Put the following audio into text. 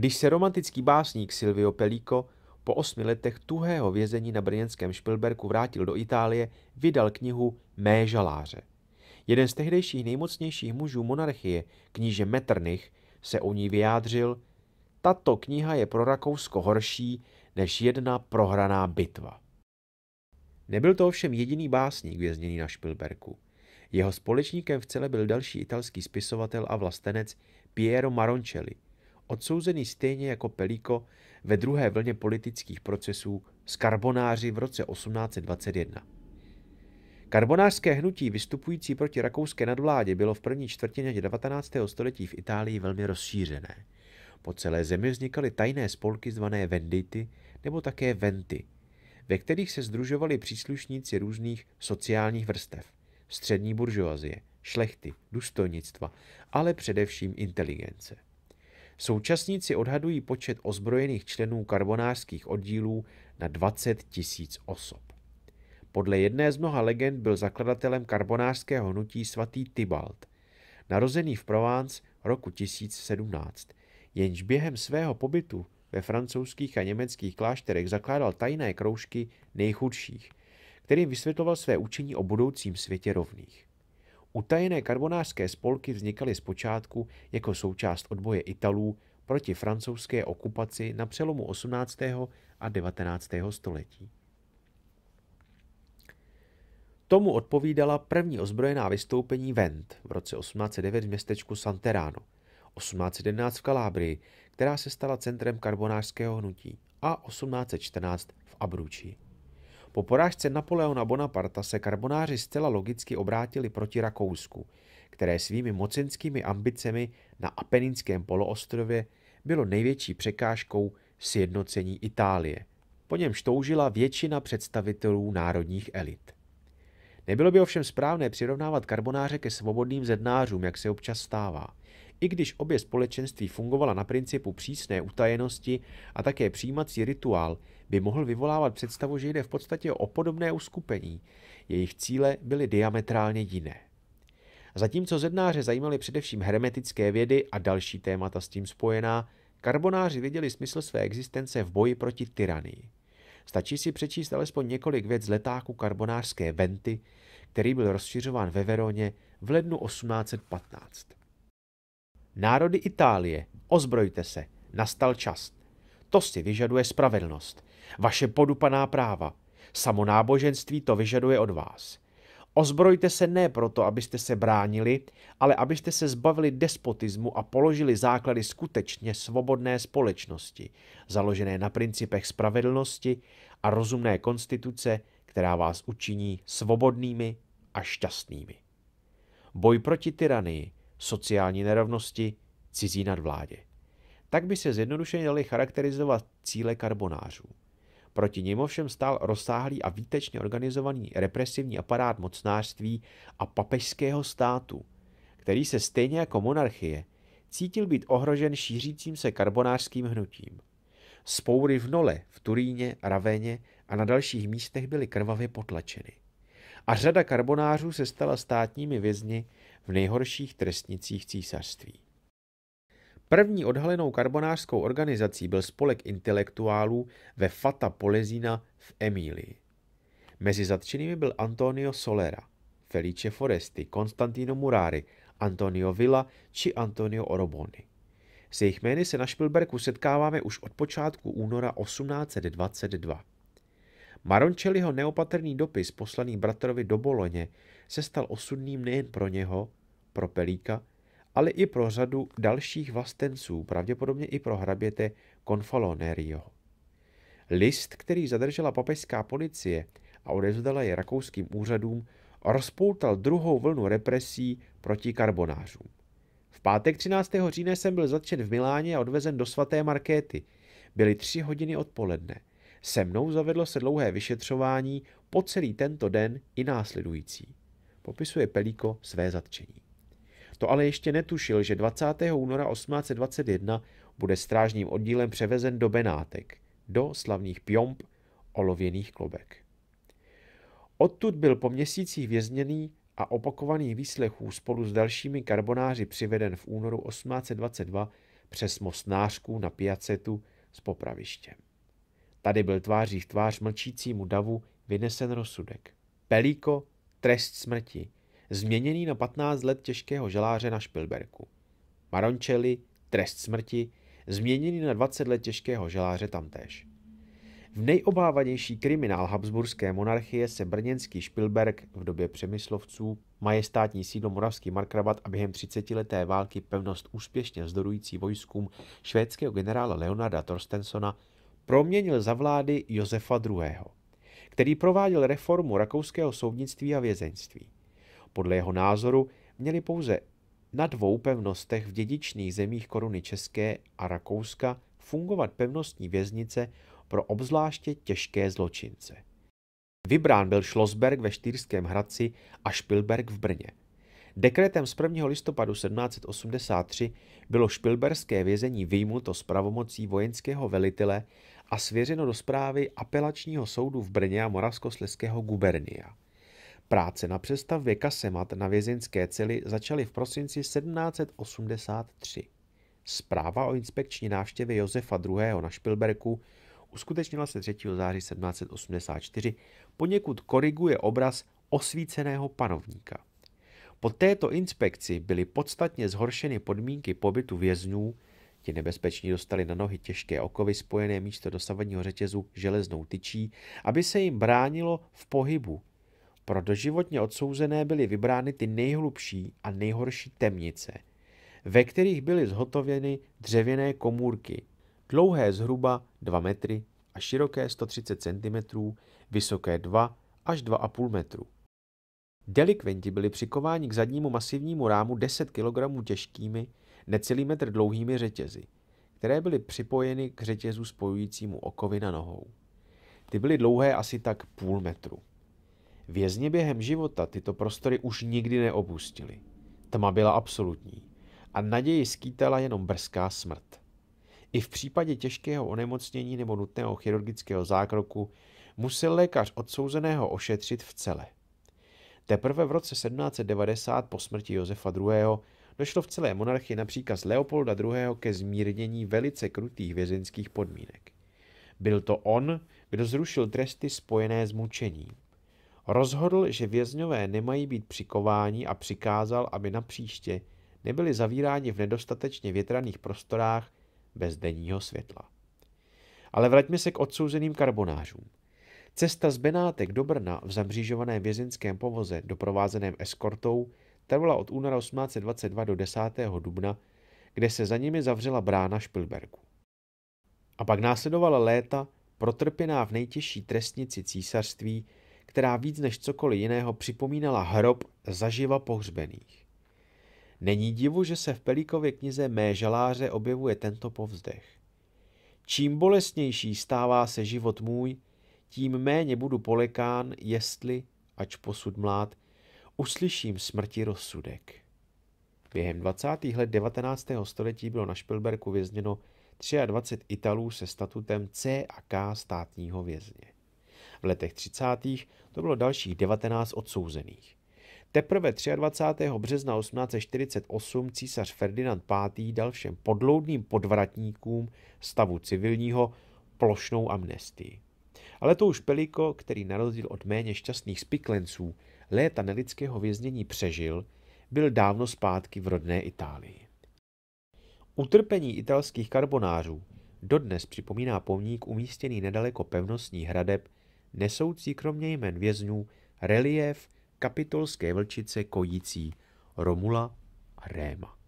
Když se romantický básník Silvio Pellico po osmi letech tuhého vězení na brněnském Špilberku vrátil do Itálie, vydal knihu Mé žaláře. Jeden z tehdejších nejmocnějších mužů monarchie, kníže Metternich, se o ní vyjádřil, tato kniha je pro Rakousko horší než jedna prohraná bitva. Nebyl to ovšem jediný básník vězněný na Špilberku. Jeho společníkem v cele byl další italský spisovatel a vlastenec Piero Maroncelli – Odsouzený stejně jako Pelíko ve druhé vlně politických procesů s karbonáři v roce 1821. Karbonářské hnutí vystupující proti rakouské nadvládě bylo v první čtvrtině 19. století v Itálii velmi rozšířené. Po celé zemi vznikaly tajné spolky zvané vendity nebo také venty, ve kterých se združovali příslušníci různých sociálních vrstev, střední buržoazie, šlechty, důstojnictva, ale především inteligence. Současníci odhadují počet ozbrojených členů karbonářských oddílů na 20 tisíc osob. Podle jedné z mnoha legend byl zakladatelem karbonářského hnutí svatý Tybalt, narozený v Provence roku 1017, jenž během svého pobytu ve francouzských a německých klášterech zakládal tajné kroužky nejchudších, kterým vysvětloval své učení o budoucím světě rovných. Utajené karbonářské spolky vznikaly zpočátku jako součást odboje Italů proti francouzské okupaci na přelomu 18. a 19. století. Tomu odpovídala první ozbrojená vystoupení Vent v roce 1809 v městečku Santerano, 1811 v Kalábrii, která se stala centrem karbonářského hnutí a 1814 v Abručí. Po porážce Napoleona Bonaparta se karbonáři zcela logicky obrátili proti Rakousku, které svými mocenskými ambicemi na Apeninském poloostrově bylo největší překážkou sjednocení Itálie, po němž toužila většina představitelů národních elit. Nebylo by ovšem správné přirovnávat karbonáře ke svobodným zednářům, jak se občas stává – i když obě společenství fungovala na principu přísné utajenosti a také přijímací rituál by mohl vyvolávat představu, že jde v podstatě o podobné uskupení, jejich cíle byly diametrálně jiné. Zatímco zednáře zajímaly především hermetické vědy a další témata s tím spojená, karbonáři viděli smysl své existence v boji proti tyranii. Stačí si přečíst alespoň několik věc z letáku karbonářské Venty, který byl rozšiřován ve Veroně v lednu 1815. Národy Itálie, ozbrojte se, nastal čas. To si vyžaduje spravedlnost, vaše podupaná práva. Samonáboženství to vyžaduje od vás. Ozbrojte se ne proto, abyste se bránili, ale abyste se zbavili despotismu a položili základy skutečně svobodné společnosti, založené na principech spravedlnosti a rozumné konstituce, která vás učiní svobodnými a šťastnými. Boj proti tyranii sociální nerovnosti, cizí nadvládě. Tak by se zjednodušeně dali charakterizovat cíle karbonářů. Proti nim ovšem stál rozsáhlý a výtečně organizovaný represivní aparát mocnářství a papežského státu, který se stejně jako monarchie cítil být ohrožen šířícím se karbonářským hnutím. Spoury v Nole, v Turíně, Ravéně a na dalších místech byly krvavě potlačeny a řada karbonářů se stala státními vězni v nejhorších trestnicích císařství. První odhalenou karbonářskou organizací byl spolek intelektuálů ve Fata Polezina v Emílii. Mezi zatčenými byl Antonio Solera, Felice Foresti, Constantino Murari, Antonio Villa či Antonio Oroboni. Se jejich jmény se na Špilberku setkáváme už od počátku února 1822. Marončeliho neopatrný dopis poslaný bratrovi do Boloně se stal osudným nejen pro něho, pro Pelíka, ale i pro řadu dalších vlastenců, pravděpodobně i pro hraběte Konfalonerio. List, který zadržela papežská policie a odezdala je rakouským úřadům, rozpoutal druhou vlnu represí proti karbonářům. V pátek 13. října jsem byl zatčen v Miláně a odvezen do svaté Markéty. Byly tři hodiny odpoledne. Se mnou zavedlo se dlouhé vyšetřování po celý tento den i následující. Popisuje Pelíko své zatčení. To ale ještě netušil, že 20. února 1821 bude strážním oddílem převezen do Benátek, do slavných pjomp olověných klobek. Odtud byl po měsících vězněný a opakovaný výslechů spolu s dalšími karbonáři přiveden v únoru 1822 přes most nářků na piacetu s popravištěm. Tady byl tváří v tvář mlčícímu davu vynesen rozsudek. Pelíko, trest smrti, změněný na 15 let těžkého žaláře na Špilberku. Maroncelli, trest smrti, změněný na 20 let těžkého žaláře tamtéž. V nejobávanější kriminál Habsburské monarchie se brněnský Špilberg v době přemyslovců, majestátní sídlo Moravský Markrabat a během 30-leté války pevnost úspěšně vzdorující vojskům švédského generála Leonarda Torstensona proměnil za vlády Josefa II., který prováděl reformu rakouského soudnictví a vězeňství. Podle jeho názoru měli pouze na dvou pevnostech v dědičných zemích koruny České a Rakouska fungovat pevnostní věznice pro obzvláště těžké zločince. Vybrán byl Schlossberg ve Štýrském Hradci a Špilberg v Brně. Dekretem z 1. listopadu 1783 bylo špilberské vězení vyjmuto z pravomocí vojenského velitele a svěřeno do zprávy apelačního soudu v Brně a Moravskoslezského gubernia. Práce na přestavbě kasemat na vězeňské cely začaly v prosinci 1783. Zpráva o inspekční návštěvě Josefa II. na Špilberku uskutečnila se 3. září 1784, poněkud koriguje obraz osvíceného panovníka. Po této inspekci byly podstatně zhoršeny podmínky pobytu vězňů, Ti nebezpeční dostali na nohy těžké okovy spojené místo dosavadního řetězu železnou tyčí, aby se jim bránilo v pohybu. Pro doživotně odsouzené byly vybrány ty nejhlubší a nejhorší temnice, ve kterých byly zhotověny dřevěné komůrky, dlouhé zhruba 2 metry a široké 130 cm, vysoké 2 až 2,5 metru. Delikventi byli přikováni k zadnímu masivnímu rámu 10 kg těžkými necelý metr dlouhými řetězy, které byly připojeny k řetězu spojujícímu okovy na nohou. Ty byly dlouhé asi tak půl metru. Vězni během života tyto prostory už nikdy neopustili. Tma byla absolutní a naději skýtala jenom brzká smrt. I v případě těžkého onemocnění nebo nutného chirurgického zákroku musel lékař odsouzeného ošetřit v celé. Teprve v roce 1790 po smrti Josefa II Došlo v celé monarchii například z Leopolda II. ke zmírnění velice krutých vězeňských podmínek. Byl to on, kdo zrušil tresty spojené s mučením. Rozhodl, že vězňové nemají být přikováni a přikázal, aby napříště nebyli zavíráni v nedostatečně větraných prostorách bez denního světla. Ale vraťme se k odsouzeným karbonářům. Cesta z Benátek do Brna v zamřížovaném vězinském povoze doprovázeném eskortou trvala od února 1822 do 10. dubna, kde se za nimi zavřela brána Špilberku. A pak následovala léta, protrpěná v nejtěžší trestnici císařství, která víc než cokoliv jiného připomínala hrob zaživa pohřbených. Není divu, že se v Pelíkově knize Mé žaláře objevuje tento povzdech. Čím bolestnější stává se život můj, tím méně budu polekán, jestli, ač posud mlád, uslyším smrti rozsudek. Během 20. let 19. století bylo na Špilberku vězněno 23 Italů se statutem C a K státního vězně. V letech 30. to bylo dalších 19 odsouzených. Teprve 23. března 1848 císař Ferdinand V. dal všem podloudným podvratníkům stavu civilního plošnou amnestii. Ale to už Peliko, který na rozdíl od méně šťastných spiklenců léta nelidského věznění přežil, byl dávno zpátky v rodné Itálii. Utrpení italských karbonářů dodnes připomíná pomník umístěný nedaleko pevnostní hradeb, nesoucí kromě jmen vězňů relief kapitolské vlčice kojící Romula a Réma.